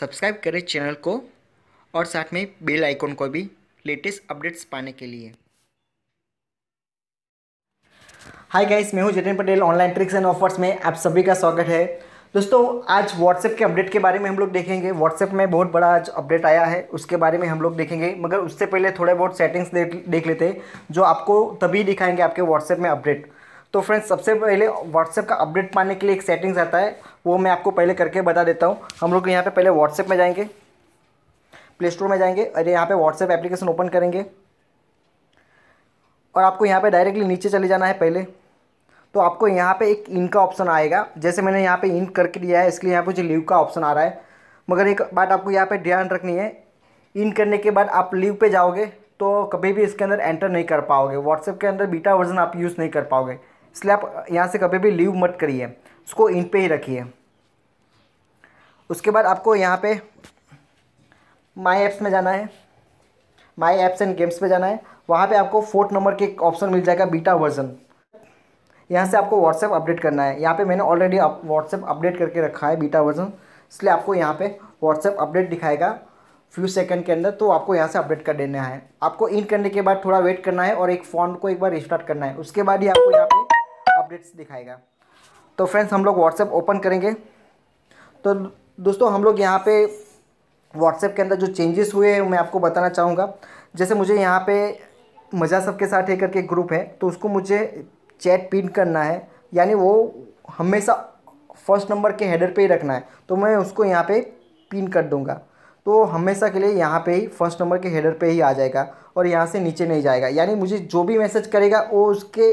subscribe करें channel को और साथ में बेल आइकॉन को भी लेटेस्ट अपडेट्स पाने के लिए हाय गाइस मैं हूं Jatin Patel online tricks and offers में आप सभी का स्वागत है दोस्तों आज व्हाट्सएप के अपडेट के बारे में हम लोग देखेंगे व्हाट्सएप में बहुत बड़ा आज अपडेट आया है उसके बारे में हम लोग देखेंगे मगर उससे पहले थोड़े बहुत सेटिंग्स देख लेते हैं जो आपको तभी दिखाएंगे आपके व्हाट्सएप में अपडेट तो फ्रेंड्स सबसे पहले व्हाट्सएप का अपडेट पाने के लिए एक सेटिंग्स आता है वो मैं आपको पहले करके बता देता हूँ हम लोग यहाँ पे पहले व्हाट्सएप में जाएंगे प्ले स्टोर में जाएंगे और यहाँ पे व्हाट्सएप एप्लीकेशन ओपन करेंगे और आपको यहाँ पे डायरेक्टली नीचे चले जाना है पहले तो आपको यहाँ पे एक इन का ऑप्शन आएगा जैसे मैंने यहाँ पे इन करके लिया है इसलिए यहाँ पर मुझे लीव का ऑप्शन आ रहा है मगर एक बात आपको यहाँ पर ध्यान रखनी है इन करने के बाद आप लीव पे जाओगे तो कभी भी इसके अंदर एंटर नहीं कर पाओगे व्हाट्सएप के अंदर बीटा वर्जन आप यूज़ नहीं कर पाओगे इसलिए आप यहाँ से कभी भी लीव मत करिए उसको इन पे ही रखिए उसके बाद आपको यहाँ पे माई ऐप्स में जाना है माई ऐप्स एंड गेम्स में जाना है वहाँ पे आपको फोर्थ नंबर के एक ऑप्शन मिल जाएगा बीटा वर्जन यहाँ से आपको व्हाट्सएप अपडेट करना है यहाँ पे मैंने ऑलरेडी व्हाट्सएप अपडेट करके रखा है बीटा वर्जन इसलिए आपको यहाँ पे व्हाट्सएप अपडेट दिखाएगा फ्यू सेकंड के अंदर तो आपको यहाँ से अपडेट कर देना है आपको इन करने के बाद थोड़ा वेट करना है और एक फोन को एक बार रिस्टार्ट करना है उसके बाद ही आपको यहाँ पे अपडेट्स दिखाएगा तो फ्रेंड्स हम लोग व्हाट्सएप ओपन करेंगे तो दोस्तों हम लोग यहाँ पे व्हाट्सएप के अंदर जो चेंजेस हुए हैं मैं आपको बताना चाहूँगा जैसे मुझे यहाँ पे मज़ा सबके साथ है करके ग्रुप है तो उसको मुझे चैट पिन करना है यानी वो हमेशा फर्स्ट नंबर के हेडर पे ही रखना है तो मैं उसको यहाँ पे पिन कर दूँगा तो हमेशा के लिए यहाँ पे ही फर्स्ट नंबर के हेडर पे ही आ जाएगा और यहाँ से नीचे नहीं जाएगा यानी मुझे जो भी मैसेज करेगा वो उसके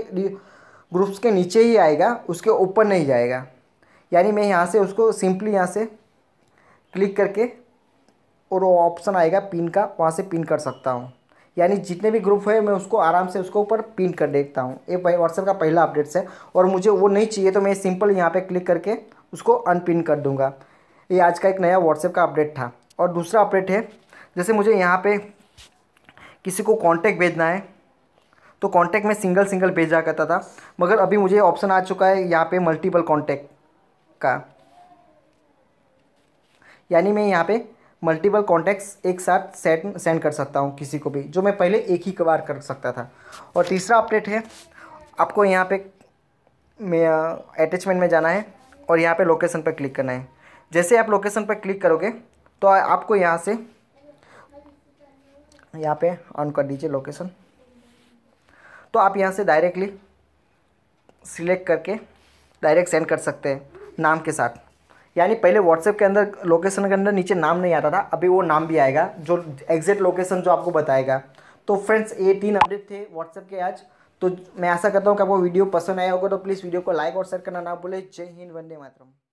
ग्रुप्स के नीचे ही आएगा उसके ऊपर नहीं जाएगा यानी मैं यहाँ से उसको सिंपली यहाँ से क्लिक करके और वो ऑप्शन आएगा पिन का वहाँ से पिन कर सकता हूँ यानी जितने भी ग्रुप है मैं उसको आराम से उसको ऊपर पिन कर देखता हूँ ये व्हाट्सएप का पहला अपडेट्स है और मुझे वो नहीं चाहिए तो मैं सिंपल यहाँ पे क्लिक करके उसको अनपिन कर दूँगा ये आज का एक नया व्हाट्सएप का अपडेट था और दूसरा अपडेट है जैसे मुझे यहाँ पर किसी को कॉन्टेक्ट भेजना है तो कॉन्टैक्ट में सिंगल सिंगल भेजा करता था मगर अभी मुझे ऑप्शन आ चुका है यहाँ पे मल्टीपल कॉन्टैक्ट का यानी मैं यहाँ पे मल्टीपल कॉन्टैक्ट्स एक साथ सेट सेंड कर सकता हूँ किसी को भी जो मैं पहले एक ही कबार कर सकता था और तीसरा अपडेट है आपको यहाँ पे मैं अटैचमेंट uh, में जाना है और यहाँ पे लोकेशन पर क्लिक करना है जैसे आप लोकेशन पर क्लिक करोगे तो आपको यहाँ से यहाँ पे ऑन कर दीजिए लोकेशन तो आप यहाँ से डायरेक्टली सिलेक्ट करके डायरेक्ट सेंड कर सकते हैं नाम के साथ यानी पहले व्हाट्सएप के अंदर लोकेशन के अंदर नीचे नाम नहीं आता था अभी वो नाम भी आएगा जो एग्जैक्ट लोकेशन जो आपको बताएगा तो फ्रेंड्स ये तीन अपडेट थे व्हाट्सएप के आज तो मैं आशा करता हूँ कि आपको वीडियो पसंद आया होगा तो प्लीज़ वीडियो को लाइक और शेयर करना ना भूलें जय हिंद वंदे मातरम